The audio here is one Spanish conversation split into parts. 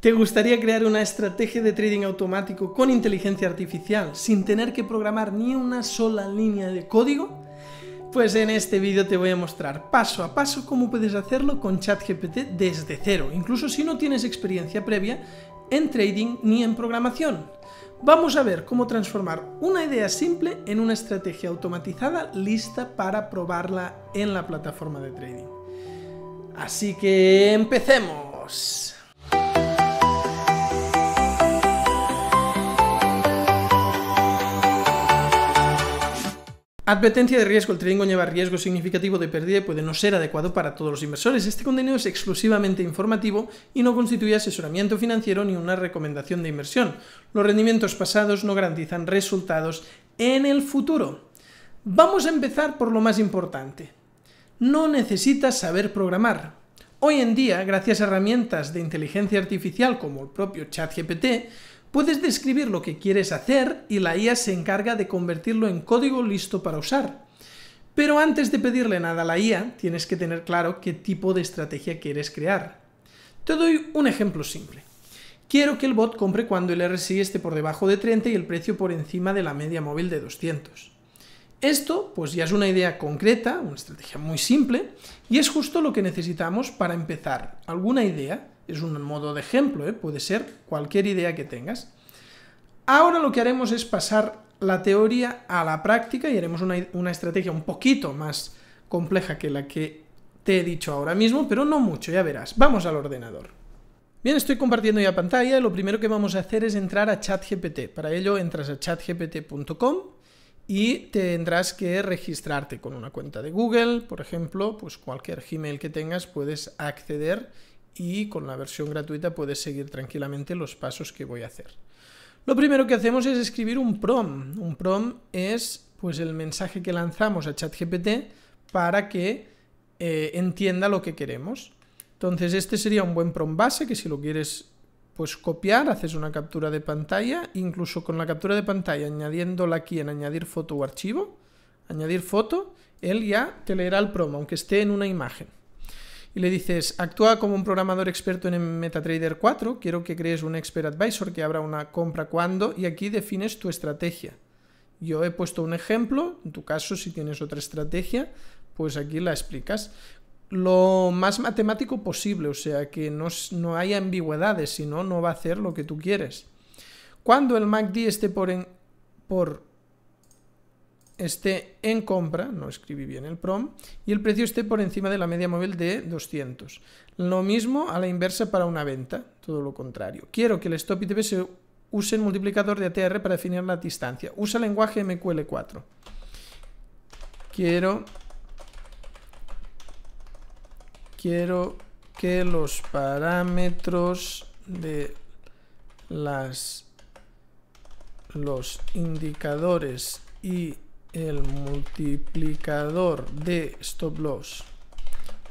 ¿Te gustaría crear una estrategia de trading automático con inteligencia artificial sin tener que programar ni una sola línea de código? Pues en este vídeo te voy a mostrar paso a paso cómo puedes hacerlo con ChatGPT desde cero, incluso si no tienes experiencia previa en trading ni en programación. Vamos a ver cómo transformar una idea simple en una estrategia automatizada lista para probarla en la plataforma de trading. Así que empecemos. Advertencia de riesgo. El trading conlleva riesgo significativo de pérdida y puede no ser adecuado para todos los inversores. Este contenido es exclusivamente informativo y no constituye asesoramiento financiero ni una recomendación de inversión. Los rendimientos pasados no garantizan resultados en el futuro. Vamos a empezar por lo más importante. No necesitas saber programar. Hoy en día, gracias a herramientas de inteligencia artificial como el propio ChatGPT, Puedes describir lo que quieres hacer y la IA se encarga de convertirlo en código listo para usar. Pero antes de pedirle nada a la IA, tienes que tener claro qué tipo de estrategia quieres crear. Te doy un ejemplo simple. Quiero que el bot compre cuando el RSI esté por debajo de 30 y el precio por encima de la media móvil de 200. Esto pues ya es una idea concreta, una estrategia muy simple, y es justo lo que necesitamos para empezar alguna idea es un modo de ejemplo, ¿eh? puede ser cualquier idea que tengas. Ahora lo que haremos es pasar la teoría a la práctica y haremos una, estrategia un poquito más compleja que la que te he dicho ahora mismo, pero no mucho, ya verás. Vamos al ordenador. Bien, estoy compartiendo ya pantalla lo primero que vamos a hacer es entrar a ChatGPT. Para ello entras a chatgpt.com y tendrás que registrarte con una cuenta de Google, por ejemplo, pues cualquier Gmail que tengas puedes acceder y con la versión gratuita puedes seguir tranquilamente los pasos que voy a hacer. Lo primero que hacemos es escribir un prom. Un prom es pues el mensaje que lanzamos a ChatGPT para que eh, entienda lo que queremos. Entonces este sería un buen prom base que si lo quieres pues copiar, haces una captura de pantalla, incluso con la captura de pantalla añadiéndola aquí en añadir foto o archivo, añadir foto, él ya te leerá el prom aunque esté en una imagen y le dices, actúa como un programador experto en MetaTrader 4, quiero que crees un expert advisor que abra una compra cuando y aquí defines tu estrategia. Yo he puesto un ejemplo, en tu caso si tienes otra estrategia, pues aquí la explicas. Lo más matemático posible, o sea, que no, haya ambigüedades, si no, no va a hacer lo que tú quieres. Cuando el MACD esté por esté en compra, no escribí bien el PROM, y el precio esté por encima de la media móvil de 200. Lo mismo a la inversa para una venta, todo lo contrario. Quiero que el stop ITB se use el multiplicador de ATR para definir la distancia. Usa lenguaje MQL4. Quiero, quiero que los parámetros de las los indicadores y el multiplicador de stop loss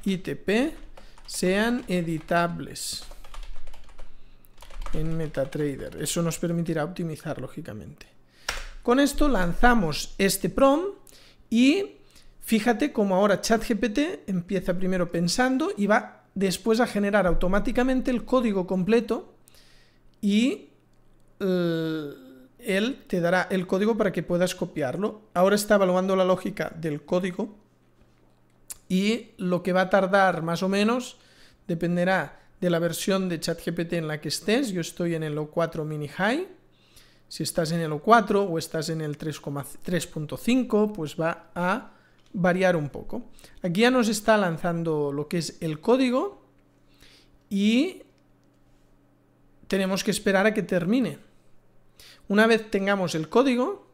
ITP sean editables en MetaTrader. Eso nos permitirá optimizar, lógicamente. Con esto lanzamos este PROM y fíjate cómo ahora ChatGPT empieza primero pensando y va después a generar automáticamente el código completo y... Eh, él te dará el código para que puedas copiarlo. Ahora está evaluando la lógica del código y lo que va a tardar más o menos dependerá de la versión de ChatGPT en la que estés. Yo estoy en el O4 Mini High. Si estás en el O4 o estás en el 3.5, pues va a variar un poco. Aquí ya nos está lanzando lo que es el código y tenemos que esperar a que termine. Una vez tengamos el código,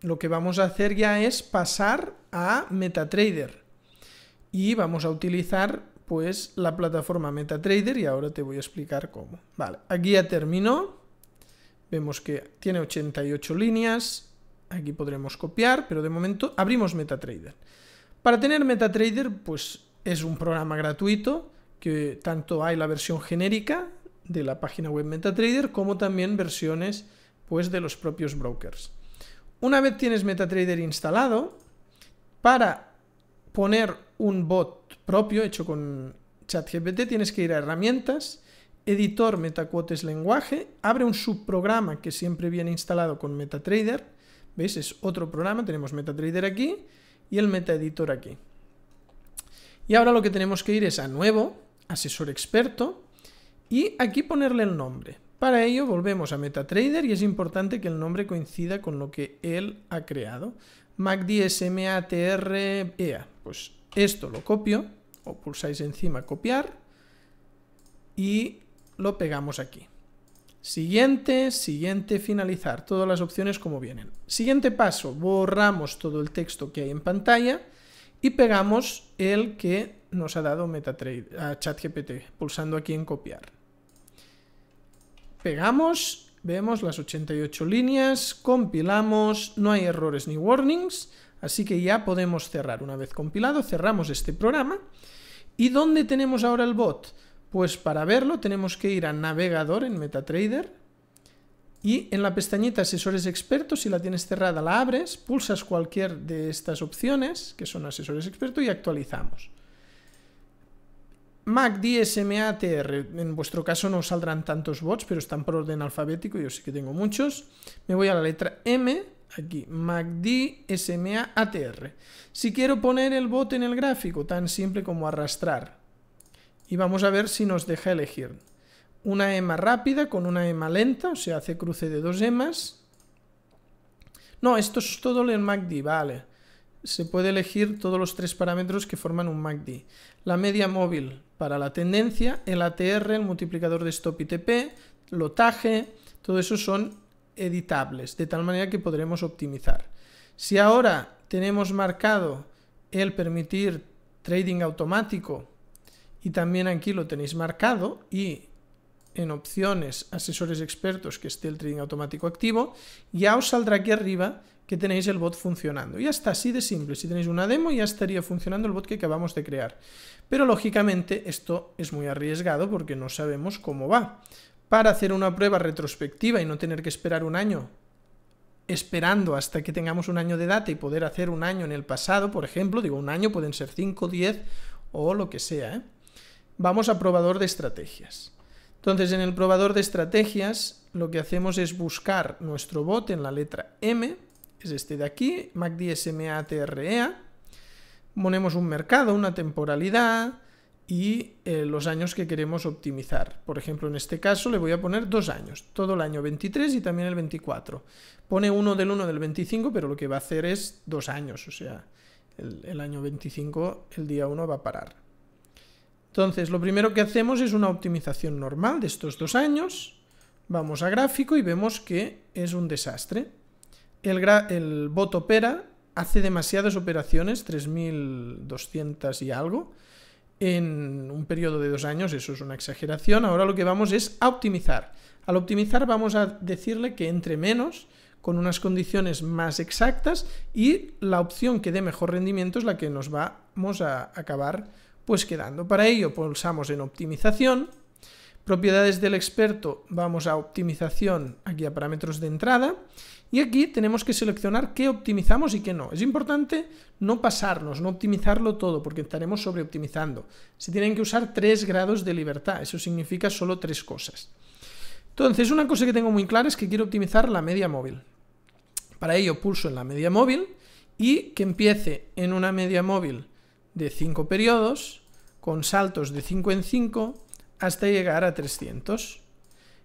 lo que vamos a hacer ya es pasar a MetaTrader y vamos a utilizar pues la plataforma MetaTrader y ahora te voy a explicar cómo. Vale, aquí ya terminó. Vemos que tiene 88 líneas. Aquí podremos copiar, pero de momento abrimos MetaTrader. Para tener MetaTrader, pues es un programa gratuito que tanto hay la versión genérica de la página web MetaTrader como también versiones pues de los propios brokers. Una vez tienes MetaTrader instalado, para poner un bot propio hecho con ChatGPT tienes que ir a herramientas, editor MetaQuotes lenguaje, abre un subprograma que siempre viene instalado con MetaTrader, ¿veis? Es otro programa, tenemos MetaTrader aquí y el MetaEditor aquí. Y ahora lo que tenemos que ir es a nuevo, asesor experto, y aquí ponerle el nombre. Para ello volvemos a MetaTrader y es importante que el nombre coincida con lo que él ha creado. MACDSMATREA, e Pues esto lo copio o pulsáis encima copiar y lo pegamos aquí. Siguiente, siguiente, finalizar. Todas las opciones como vienen. Siguiente paso, borramos todo el texto que hay en pantalla y pegamos el que nos ha dado MetaTrader, a ChatGPT, pulsando aquí en copiar pegamos, vemos las 88 líneas, compilamos, no hay errores ni warnings, así que ya podemos cerrar. Una vez compilado, cerramos este programa. ¿Y dónde tenemos ahora el bot? Pues para verlo tenemos que ir a navegador en MetaTrader y en la pestañita asesores expertos, si la tienes cerrada la abres, pulsas cualquier de estas opciones que son asesores expertos y actualizamos. MACD, SMA, En vuestro caso no saldrán tantos bots, pero están por orden alfabético. Yo sí que tengo muchos. Me voy a la letra M. Aquí, MACD, SMA, ATR. Si quiero poner el bot en el gráfico, tan simple como arrastrar. Y vamos a ver si nos deja elegir. Una EMA rápida con una EMA lenta, o sea, hace cruce de dos EMAs. No, esto es todo el MACD, vale se puede elegir todos los tres parámetros que forman un MACD. La media móvil para la tendencia, el ATR, el multiplicador de stop y TP, lotaje, todo eso son editables, de tal manera que podremos optimizar. Si ahora tenemos marcado el permitir trading automático y también aquí lo tenéis marcado y en opciones, asesores expertos, que esté el trading automático activo, ya os saldrá aquí arriba que tenéis el bot funcionando. Ya está, así de simple. Si tenéis una demo ya estaría funcionando el bot que acabamos de crear. Pero lógicamente esto es muy arriesgado porque no sabemos cómo va. Para hacer una prueba retrospectiva y no tener que esperar un año esperando hasta que tengamos un año de data y poder hacer un año en el pasado, por ejemplo, digo un año, pueden ser 5, 10 o lo que sea. ¿eh? Vamos a probador de estrategias. Entonces, en el probador de estrategias, lo que hacemos es buscar nuestro bot en la letra M, es este de aquí, macd sma e ponemos un mercado, una temporalidad y eh, los años que queremos optimizar. Por ejemplo, en este caso le voy a poner dos años, todo el año 23 y también el 24. Pone uno del 1 del 25, pero lo que va a hacer es dos años, o sea, el, el año 25, el día 1 va a parar. Entonces, lo primero que hacemos es una optimización normal de estos dos años. Vamos a gráfico y vemos que es un desastre. El, el bot opera, hace demasiadas operaciones, 3.200 y algo, en un periodo de dos años, eso es una exageración. Ahora lo que vamos es a optimizar. Al optimizar vamos a decirle que entre menos, con unas condiciones más exactas, y la opción que dé mejor rendimiento es la que nos vamos a acabar pues quedando. Para ello pulsamos en optimización, propiedades del experto, vamos a optimización, aquí a parámetros de entrada, y aquí tenemos que seleccionar qué optimizamos y qué no. Es importante no pasarnos, no optimizarlo todo, porque estaremos sobreoptimizando. Se tienen que usar tres grados de libertad, eso significa solo tres cosas. Entonces, una cosa que tengo muy clara es que quiero optimizar la media móvil. Para ello pulso en la media móvil y que empiece en una media móvil de cinco periodos con saltos de 5 en 5 hasta llegar a 300.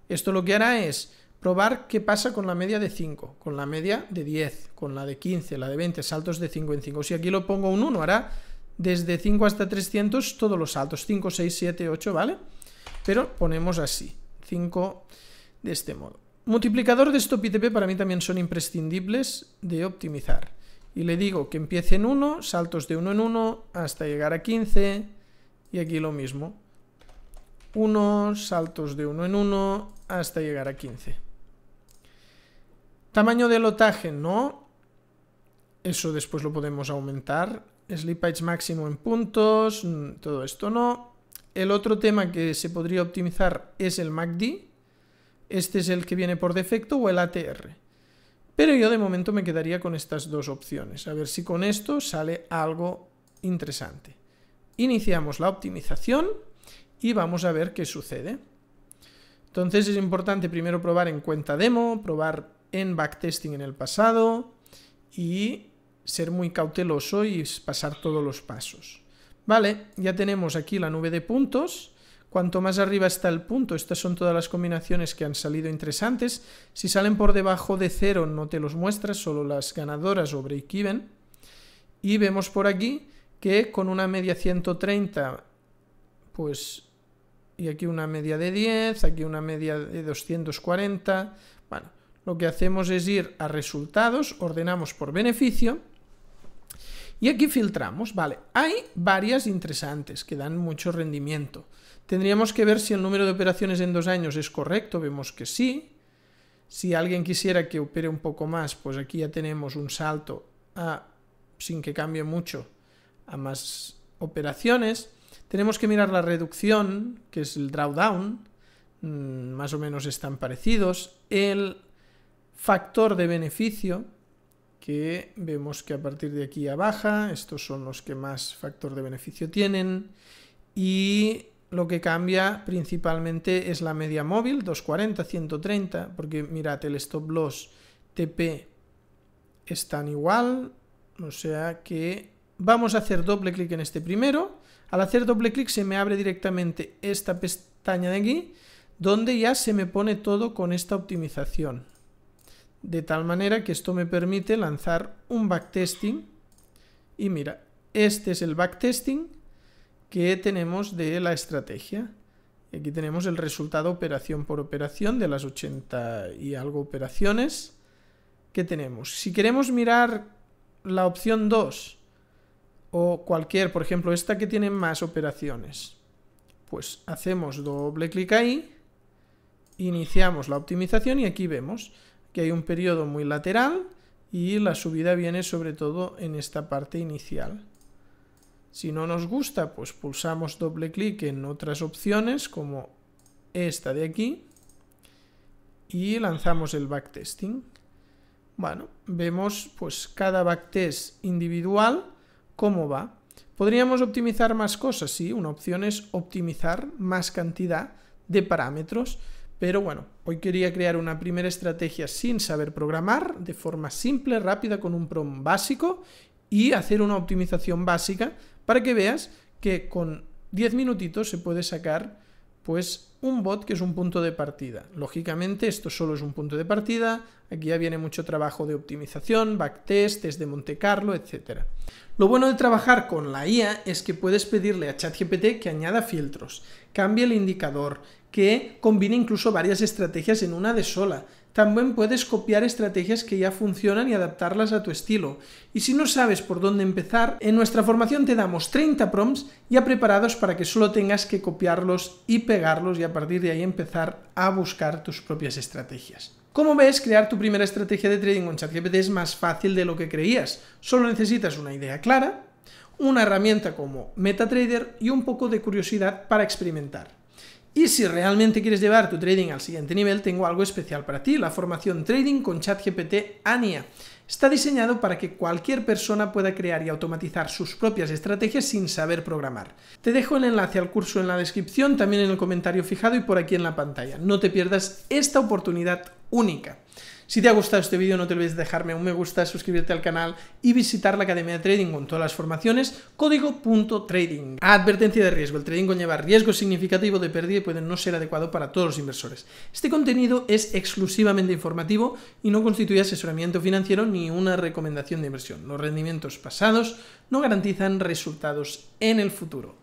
Esto lo que hará es probar qué pasa con la media de 5, con la media de 10, con la de 15, la de 20, saltos de 5 en 5. Si aquí lo pongo un 1, hará desde 5 hasta 300 todos los saltos, 5, 6, 7, 8, ¿vale? Pero ponemos así, 5 de este modo. Multiplicador de stop ITP para mí también son imprescindibles de optimizar. Y le digo que empiece en 1, saltos de 1 en 1 hasta llegar a 15, y aquí lo mismo. Unos saltos de uno en uno hasta llegar a 15. Tamaño del lotaje, no. Eso después lo podemos aumentar. sleepage máximo en puntos, mm, todo esto no. El otro tema que se podría optimizar es el MACD. Este es el que viene por defecto o el ATR. Pero yo de momento me quedaría con estas dos opciones. A ver si con esto sale algo interesante. Iniciamos la optimización y vamos a ver qué sucede. Entonces es importante primero probar en cuenta demo, probar en backtesting en el pasado y ser muy cauteloso y pasar todos los pasos. Vale, ya tenemos aquí la nube de puntos. Cuanto más arriba está el punto, estas son todas las combinaciones que han salido interesantes. Si salen por debajo de cero no te los muestras, solo las ganadoras o break-even. Y vemos por aquí que con una media 130, pues, y aquí una media de 10, aquí una media de 240, bueno, lo que hacemos es ir a resultados, ordenamos por beneficio, y aquí filtramos, vale, hay varias interesantes que dan mucho rendimiento. Tendríamos que ver si el número de operaciones en dos años es correcto, vemos que sí. Si alguien quisiera que opere un poco más, pues aquí ya tenemos un salto a, sin que cambie mucho, a más operaciones. Tenemos que mirar la reducción, que es el drawdown, mm, más o menos están parecidos. El factor de beneficio, que vemos que a partir de aquí a baja, estos son los que más factor de beneficio tienen, y lo que cambia principalmente es la media móvil, 240, 130, porque mirad, el stop loss TP están igual, o sea que Vamos a hacer doble clic en este primero. Al hacer doble clic se me abre directamente esta pestaña de aquí, donde ya se me pone todo con esta optimización. De tal manera que esto me permite lanzar un backtesting. Y mira, este es el backtesting que tenemos de la estrategia. aquí tenemos el resultado operación por operación de las 80 y algo operaciones que tenemos. Si queremos mirar la opción 2, o cualquier, por ejemplo, esta que tiene más operaciones. Pues hacemos doble clic ahí, iniciamos la optimización y aquí vemos que hay un periodo muy lateral y la subida viene sobre todo en esta parte inicial. Si no nos gusta, pues pulsamos doble clic en otras opciones como esta de aquí y lanzamos el backtesting. Bueno, vemos pues cada backtest individual cómo va. ¿Podríamos optimizar más cosas? Sí, una opción es optimizar más cantidad de parámetros, pero bueno, hoy quería crear una primera estrategia sin saber programar, de forma simple, rápida, con un prom básico y hacer una optimización básica para que veas que con 10 minutitos se puede sacar pues un bot que es un punto de partida. Lógicamente esto solo es un punto de partida, aquí ya viene mucho trabajo de optimización, backtest, test de Monte Carlo, etc. Lo bueno de trabajar con la IA es que puedes pedirle a ChatGPT que añada filtros, cambie el indicador, que combine incluso varias estrategias en una de sola, también puedes copiar estrategias que ya funcionan y adaptarlas a tu estilo. Y si no sabes por dónde empezar, en nuestra formación te damos 30 prompts ya preparados para que solo tengas que copiarlos y pegarlos partir de ahí empezar a buscar tus propias estrategias. Como ves, crear tu primera estrategia de trading con ChatGPT es más fácil de lo que creías. Solo necesitas una idea clara, una herramienta como MetaTrader y un poco de curiosidad para experimentar. Y si realmente quieres llevar tu trading al siguiente nivel, tengo algo especial para ti, la formación Trading con ChatGPT ANIA. Está diseñado para que cualquier persona pueda crear y automatizar sus propias estrategias sin saber programar. Te dejo el enlace al curso en la descripción, también en el comentario fijado y por aquí en la pantalla. No te pierdas esta oportunidad única. Si te ha gustado este vídeo no te olvides de dejarme un me gusta, suscribirte al canal y visitar la Academia de Trading con todas las formaciones, código.trading. Advertencia de riesgo. El trading conlleva riesgo significativo de pérdida y puede no ser adecuado para todos los inversores. Este contenido es exclusivamente informativo y no constituye asesoramiento financiero ni una recomendación de inversión. Los rendimientos pasados no garantizan resultados en el futuro.